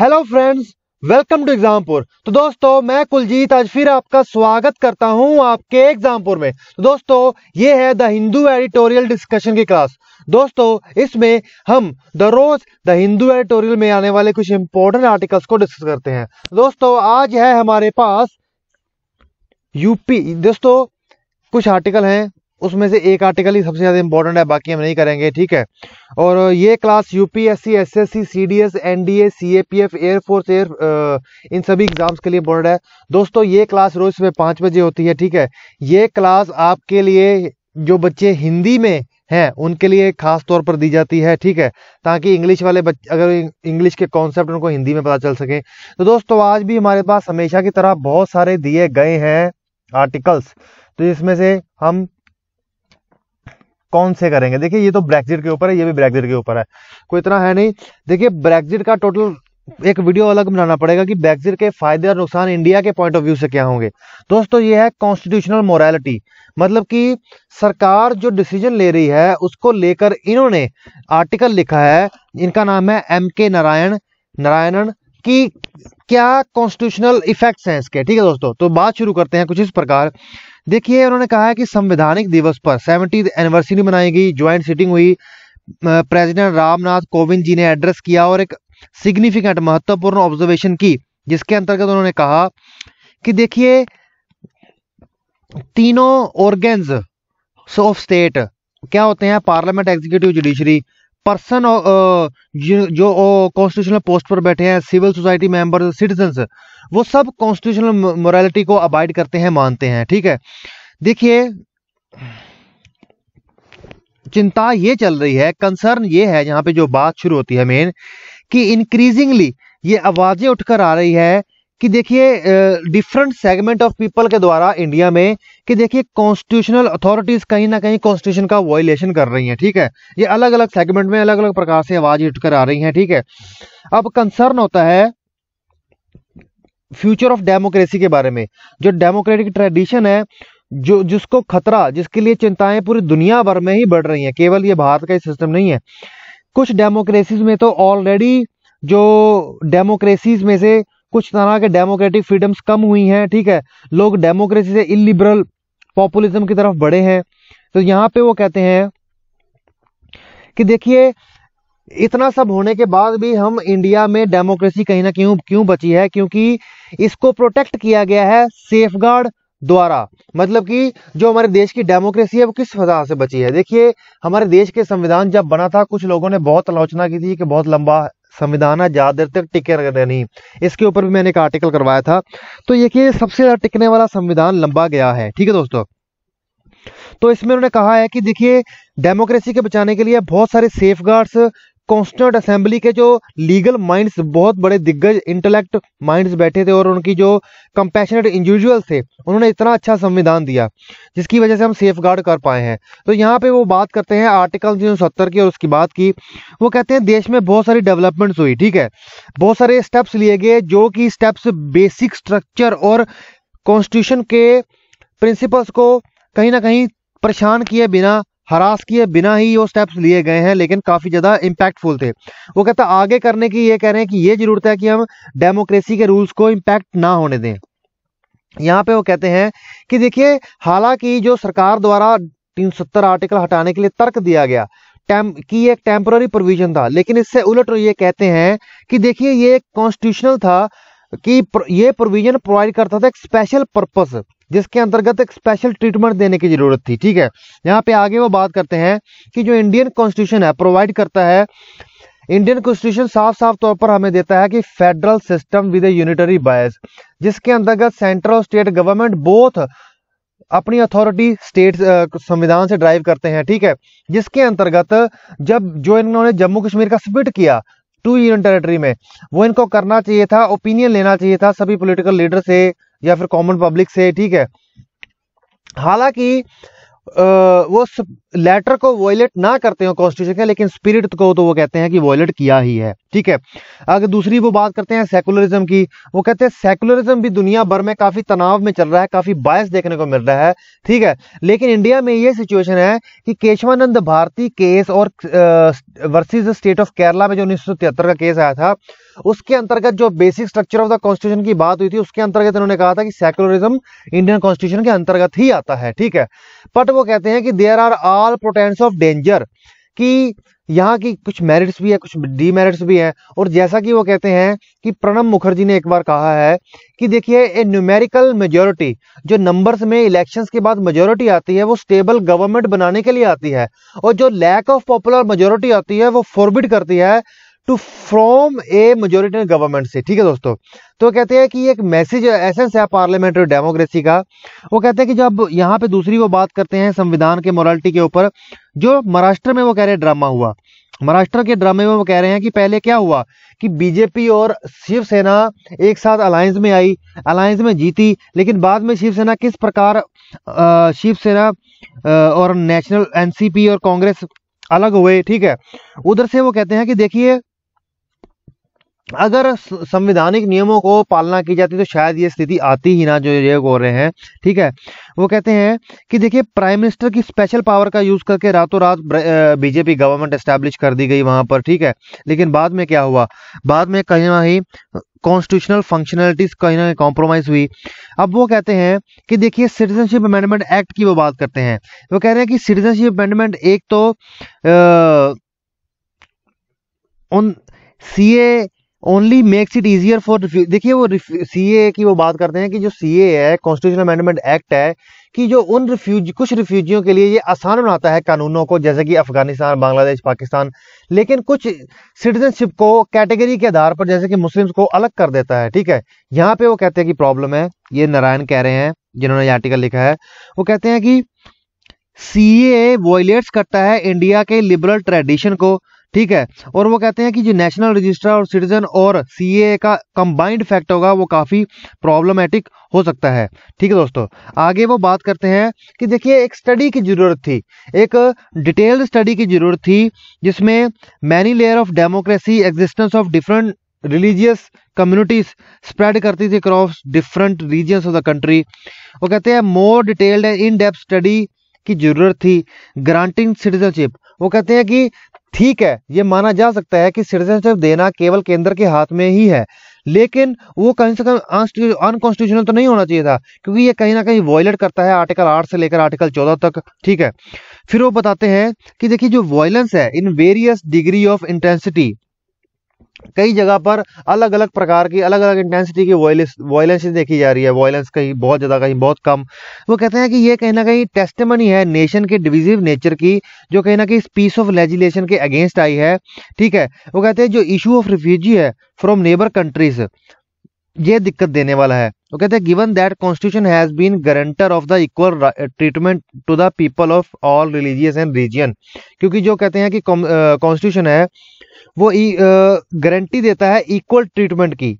hello friends welcome to Exampur तो दोस्तों मैं कुलजीत आज फिर आपका स्वागत करता हूं आपके एग्जामपुर में तो दोस्तों ये है द हिंदू एडिटोरियल डिस्कशन की क्लास दोस्तों इसमें हम द रोज द हिंदू एडिटोरियल में आने वाले कुछ इंपॉर्टेंट आर्टिकल्स को डिस्कस करते हैं तो दोस्तों आज है हमारे पास यूपी दोस्तों कुछ आर्टिकल हैं उसमें से एक आर्टिकल ही सबसे ज़्यादा इंपॉर्टेंट है बाकी हम नहीं करेंगे ठीक है और ये class UPSC SSC CDS NDA CAPF airforce air इन सभी एग्जाम्स के लिए इंपॉर्टेंट है दोस्तों ये क्लास रोज सुबह पांच बजे होती है ठीक है ये क्लास आपके लिए जो बच्चे हिंदी में हैं उनके लिए खास तौर पर दी जाती है ठीक है ताकि इंग्लिश वाले बच्चे अगर इंग्लिश के कॉन्सेप्ट उनको हिंदी में पता चल सके तो दोस्तों आज भी हमारे पास हमेशा की तरह बहुत सारे दिए गए हैं आर्टिकल्स तो इसमें से हम कौन से करेंगे देखिए ये तो ब्रेग्जिट के ऊपर है ये भी ब्रेग्जिट के ऊपर है कोई इतना है नहीं देखिए ब्रेग्जिट का टोटल एक वीडियो अलग बनाना पड़ेगा कि ब्रेग्जिट के फायदे और नुकसान इंडिया के पॉइंट ऑफ व्यू से क्या होंगे दोस्तों ये है कॉन्स्टिट्यूशनल मोरालिटी मतलब कि सरकार जो डिसीजन ले रही है उसको लेकर इन्होंने आर्टिकल लिखा है इनका नाम है एम के नारायण नारायणन कि क्या कॉन्स्टिट्यूशनल इफेक्ट्स हैं इसके ठीक है दोस्तों तो बात शुरू करते हैं कुछ इस प्रकार देखिए उन्होंने कहा है कि संवैधानिक दिवस पर सेवेंटी एनिवर्सरी मनाई गई ज्वाइंट सिटिंग हुई प्रेसिडेंट रामनाथ कोविंद जी ने एड्रेस किया और एक सिग्निफिकेंट महत्वपूर्ण ऑब्जर्वेशन की जिसके अंतर्गत उन्होंने कहा कि देखिए तीनों ऑर्गेन्स ऑफ स्टेट क्या होते हैं parliament executive judiciary person uh, जो कॉन्स्टिट्यूशनल पोस्ट पर बैठे हैं सिविल सोसाइटी मेंबर सिटीजन्स वो सब कॉन्स्टिट्यूशनल मोरालिटी को अबाइड करते हैं मानते हैं ठीक है देखिए चिंता ये चल रही है कंसर्न ये है यहाँ पे जो बात शुरू होती है मेन कि इंक्रीजिंगली ये आवाजें उठकर आ रही है कि देखिए डिफरेंट सेगमेंट ऑफ पीपल के द्वारा इंडिया में कि देखिए कॉन्स्टिट्यूशनल अथॉरिटीज कहीं ना कहीं कॉन्स्टिट्यूशन का वॉयलेशन कर रही हैं ठीक है ये अलग अलग सेगमेंट में अलग अलग प्रकार से आवाज उठकर आ रही हैं ठीक है अब कंसर्न होता है फ्यूचर ऑफ डेमोक्रेसी के बारे में जो डेमोक्रेटिक ट्रेडिशन है जो जिसको खतरा जिसके लिए चिंताएं पूरी दुनिया भर में ही बढ़ रही हैं केवल ये भारत का ही सिस्टम नहीं है कुछ डेमोक्रेसीज में तो ऑलरेडी जो डेमोक्रेसीज में से कुछ तरह के डेमोक्रेटिक फ्रीडम्स कम हुई हैं ठीक है लोग डेमोक्रेसी से इलिबरल पॉपुलिज्म की तरफ बढ़े हैं तो यहाँ पे वो कहते हैं कि देखिए इतना सब होने के बाद भी हम इंडिया में डेमोक्रेसी कहीं ना क्यों क्यों बची है क्योंकि इसको प्रोटेक्ट किया गया है सेफ द्वारा मतलब कि जो हमारे देश की डेमोक्रेसी है वो किस वजह से बची है देखिए हमारे देश के संविधान जब बना था कुछ लोगों ने बहुत आलोचना की थी कि बहुत लंबा संविधान ज़्यादा देर तक टिके नहीं इसके ऊपर भी मैंने एक आर्टिकल करवाया था तो ये कि सबसे ज़्यादा टिकने वाला संविधान लंबा गया है ठीक है दोस्तों तो इसमें उन्होंने कहा है कि देखिए डेमोक्रेसी के बचाने के लिए बहुत सारे सेफ कांस्टेंट असेंबली के जो लीगल माइंड्स बहुत बड़े दिग्गज इंटेलेक्ट माइंड्स बैठे थे और उनकी जो कंपेशनेट इंडिविजुअल थे उन्होंने इतना अच्छा संविधान दिया जिसकी वजह से हम सेफ गार्ड कर पाए हैं तो यहाँ पे वो बात करते हैं आर्टिकल तीन की और उसकी बात की वो कहते हैं देश में बहुत सारी डेवलपमेंट्स हुई ठीक है बहुत सारे स्टेप्स लिए गए जो कि स्टेप्स बेसिक स्ट्रक्चर और कॉन्स्टिट्यूशन के प्रिंसिपल्स को कहीं ना कहीं परेशान किए बिना हरास किए बिना ही वो स्टेप्स लिए गए हैं लेकिन काफ़ी ज़्यादा इंपैक्टफुल थे वो कहता आगे करने की ये कह रहे हैं कि ये ज़रूरत है कि हम डेमोक्रेसी के रूल्स को इम्पैक्ट ना होने दें यहाँ पे वो कहते हैं कि देखिए हालांकि जो सरकार द्वारा तीन सत्तर आर्टिकल हटाने के लिए तर्क दिया गया टेम की एक टेम्पररी प्रोविजन था लेकिन इससे उलट ये कहते हैं कि देखिए ये कॉन्स्टिट्यूशनल था कि ये प्रोविजन प्रोवाइड करता था एक स्पेशल पर्पस जिसके अंतर्गत एक स्पेशल ट्रीटमेंट देने की जरूरत थी ठीक है यहाँ पे आगे वो बात करते हैं कि जो इंडियन कॉन्स्टिट्यूशन है प्रोवाइड करता है इंडियन कॉन्स्टिट्यूशन साफ साफ तौर पर हमें देता है कि federal system with a unitary bias जिसके अंतर्गत सेंट्रल और स्टेट गवर्नमेंट बोथ अपनी अथॉरिटी स्टेट संविधान से ड्राइव करते हैं ठीक है जिसके अंतर्गत जब जो इन्होंने जम्मू कश्मीर का स्पिट किया टू यूनियन टेरिटरी में वो इनको करना चाहिए था ओपिनियन लेना चाहिए था सभी पॉलिटिकल लीडर से या फिर कॉमन पब्लिक से ठीक है हालांकि वो लेटर को वॉयलेट ना करते हो कॉन्स्टिट्यूशन के लेकिन स्पिरिट को तो वो कहते हैं कि वॉयलेट किया ही है ठीक है अगर दूसरी वो बात करते हैं सेकुलरिज्म की वो कहते हैं सेकुलरिज्म भी दुनिया भर में काफी तनाव में चल रहा है काफी बायस देखने को मिल रहा है ठीक है लेकिन इंडिया में ये सिचुएशन है कि केशवानंद भारती केस और वर्सिज स्टेट ऑफ केरला में जो उन्नीस का केस आया था उसके अंतर्गत जो basic structure of the constitution की बात हुई थी उसके अंतर्गत इन्होंने कहा था कि सेकुलरिज्म इंडियन कॉन्स्टिट्यूशन के अंतर्गत ही आता है ठीक है बट वो कहते हैं कि there are all portents of danger कि यहाँ की कुछ मेरिट्स भी है कुछ डीमेरिट्स भी है और जैसा कि वो कहते हैं कि प्रणब मुखर्जी ने एक बार कहा है कि देखिए ए न्यूमेरिकल मेजोरिटी जो नंबर्स में इलेक्शंस के बाद मेजोरिटी आती है वो स्टेबल गवर्नमेंट बनाने के लिए आती है और जो लैक ऑफ पॉपुलर मेजोरिटी आती है वो फॉरबिड करती है to from a majority government से ठीक है दोस्तों तो कहते हैं कि एक मैसेज एसेंस है पार्लियामेंट्री डेमोक्रेसी का वो कहते हैं कि जब यहाँ पे दूसरी वो बात करते हैं संविधान के मोरालिटी के ऊपर जो महाराष्ट्र में वो कह रहे हैं ड्रामा हुआ महाराष्ट्र के ड्रामे में वो कह रहे हैं कि पहले क्या हुआ कि बीजेपी और शिवसेना एक साथ अलायंस में आई अलायंस में जीती लेकिन बाद में शिवसेना किस प्रकार शिवसेना और नेशनल एनसीपी और कांग्रेस अलग हुए ठीक है उधर से वो कहते हैं कि देखिए अगर संवैधानिक नियमों को पालना की जाती तो शायद ये स्थिति आती ही ना जो ये हो रहे हैं ठीक है वो कहते हैं कि देखिए प्राइम मिनिस्टर की स्पेशल पावर का यूज करके रातों रात बीजेपी गवर्नमेंट एस्टेब्लिश कर दी गई वहां पर ठीक है लेकिन बाद में क्या हुआ बाद में कहीं ना कहीं कॉन्स्टिट्यूशनल फंक्शनलिटीज कहीं ना कहीं कॉम्प्रोमाइज हुई अब वो कहते हैं कि देखिए सिटीजनशिप अमेंडमेंट एक्ट की वो बात करते हैं वो कह रहे हैं कि सिटीजनशिप अमेंडमेंट एक तो आ, उन C A only makes it easier for देखिए वो ए की वो बात करते हैं कि जो ए है कॉन्स्टिट्यूशन अमेंडमेंट एक्ट है कि जो उन रिफ्यूज कुछ रिफ्यूजियों के लिए ये आसान बनाता है कानूनों को जैसे कि अफगानिस्तान बांग्लादेश पाकिस्तान लेकिन कुछ सिटीजनशिप को कैटेगरी के आधार पर जैसे कि मुस्लिम्स को अलग कर देता है ठीक है यहाँ पे वो कहते हैं कि प्रॉब्लम है ये नारायण कह रहे हैं जिन्होंने ये आर्टिकल लिखा है वो कहते हैं कि सी ए वोलेट्स करता है इंडिया के लिबरल ट्रेडिशन को ठीक है और वो कहते हैं कि जो नेशनल रजिस्टर और सिटीजन और सीए का कंबाइंड फैक्ट होगा वो काफ़ी प्रॉब्लमेटिक हो सकता है ठीक है दोस्तों आगे वो बात करते हैं कि देखिए एक स्टडी की ज़रूरत थी एक डिटेल्ड स्टडी की ज़रूरत थी जिसमें many layer of democracy existence of different religious communities spread करती थी across different region of the country वो कहते हैं more detailed and in depth study की जरूरत थी ग्रांटिंग सिटीजनशिप वो कहते हैं कि ठीक है ये माना जा सकता है कि सिटीजनशिप देना केवल केंद्र के हाथ में ही है लेकिन वो कहीं से कम अनकॉन्स्टिट्यूशनल तो नहीं होना चाहिए था क्योंकि ये कहीं ना कहीं वॉयलेट करता है आर्टिकल आठ से लेकर आर्टिकल चौदह तक ठीक है फिर वो बताते हैं कि देखिए जो वॉयलेंस है in various degree of intensity कई जगह पर अलग अलग प्रकार की अलग अलग इंटेंसिटी की वॉयलेंस वॉयलेंस देखी जा रही है वॉयलेंस कहीं बहुत ज़्यादा कहीं बहुत कम वो कहते हैं कि ये कहीं ना कहीं टेस्टमनी है नेशन के डिविजिव नेचर की जो कहीं ना कहीं पीस ऑफ लेजिलेशन के अगेंस्ट आई है ठीक है वो कहते हैं जो इशू ऑफ रिफ्यूजी है फ्रॉम नेबर कंट्रीज ये दिक्कत देने वाला है वो कहते हैं given that constitution has been guarantor of the equal treatment to the people of all religious and region क्योंकि जो कहते हैं कि कॉन्स्टिट्यूशन है वो गारंटी देता है इक्वल ट्रीटमेंट की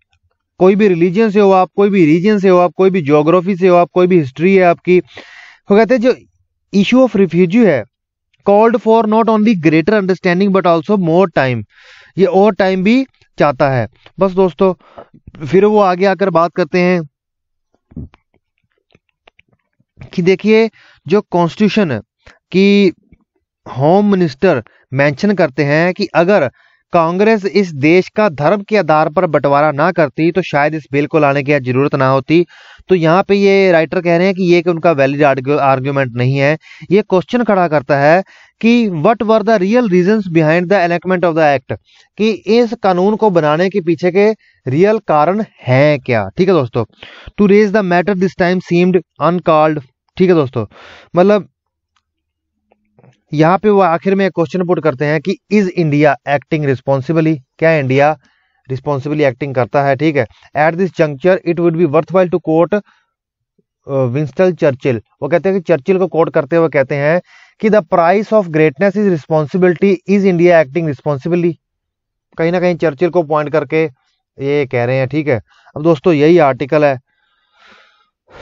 कोई भी रिलीजन से हो आप कोई भी रीजन से हो आप कोई भी जोग्राफी से हो आप कोई भी हिस्ट्री है आपकी वो कहते हैं जो इशू ऑफ रिफ्यूजी है called for not only greater understanding but also more time ये और टाइम भी चाहता है बस दोस्तों फिर वो आगे आकर बात करते हैं कि देखिए जो कॉन्स्टिट्यूशन की होम मिनिस्टर मेंशन करते हैं कि अगर कांग्रेस इस देश का धर्म के आधार पर बंटवारा ना करती तो शायद इस बिल को लाने की जरूरत ना होती तो यहाँ पे ये राइटर कह रहे हैं कि ये कि उनका वैलिड आर्ग्यूमेंट नहीं है ये क्वेश्चन खड़ा करता है कि what were the real reason behind the enactment of the act कि इस कानून को बनाने के पीछे के रियल कारण हैं क्या ठीक है दोस्तों to raise the matter this time seemed uncalled ठीक है दोस्तों मतलब यहां पे वो आखिर में क्वेश्चन पुट करते हैं कि इज इंडिया एक्टिंग रिस्पॉन्सिबली क्या इंडिया रिस्पॉन्सिबली एक्टिंग करता है ठीक है at this juncture it would be worth while to quote Winston Churchill वो कहते हैं कि चर्चिल को कोट करते हुए कहते हैं कि the price of greatness is responsibility is India acting responsibly कहीं ना कहीं चर्चिल को पॉइंट करके ये कह रहे हैं ठीक है अब दोस्तों यही आर्टिकल है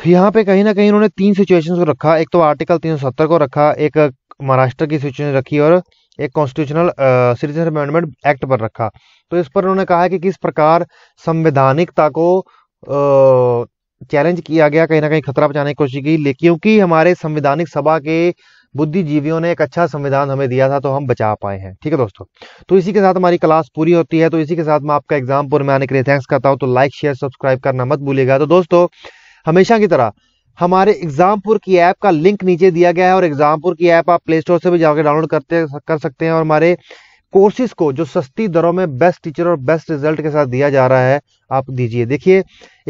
यहाँ पे कहीं ना कहीं उन्होंने तीन सिचुएशन को रखा एक तो आर्टिकल 370 को रखा एक महाराष्ट्र की सिचुएशन रखी और एक कॉन्स्टिट्यूशनल सिटीजन अमेंडमेंट एक्ट पर रखा तो इस पर उन्होंने कहा है कि किस प्रकार संवैधानिकता को चैलेंज किया गया कहीं ना कहीं खतरा बचाने की कोशिश की लेकिन क्योंकि हमारे संवैधानिक सभा के बुद्धिजीवियों ने एक अच्छा संविधान हमें दिया था तो हम बचा पाए हैं ठीक है दोस्तों तो इसी के साथ हमारी क्लास पूरी होती है तो इसी के साथ मैं आपका एग्जाम पूर्व में आने के लिए थैंक्स करता हूँ तो लाइक शेयर सब्सक्राइब करना मत भूलिएगा तो दोस्तों हमेशा की तरह हमारे एग्जामपुर की ऐप का लिंक नीचे दिया गया है और एग्जामपुर की ऐप आप प्ले स्टोर से भी जाकर डाउनलोड करते कर सकते हैं और हमारे कोर्सेज को जो सस्ती दरों में बेस्ट टीचर और बेस्ट रिजल्ट के साथ दिया जा रहा है आप दीजिए देखिए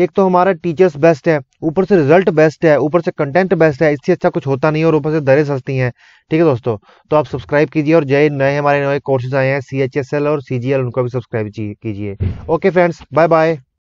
एक तो हमारा टीचर्स बेस्ट है ऊपर से रिजल्ट बेस्ट है ऊपर से कंटेंट बेस्ट है इससे अच्छा कुछ होता नहीं है और ऊपर से दरें सस्ती हैं ठीक है दोस्तों तो आप सब्सक्राइब कीजिए और जय नए हमारे नए कोर्सेज आए हैं सी और सी उनको भी सब्सक्राइब कीजिए ओके फ्रेंड्स बाय बाय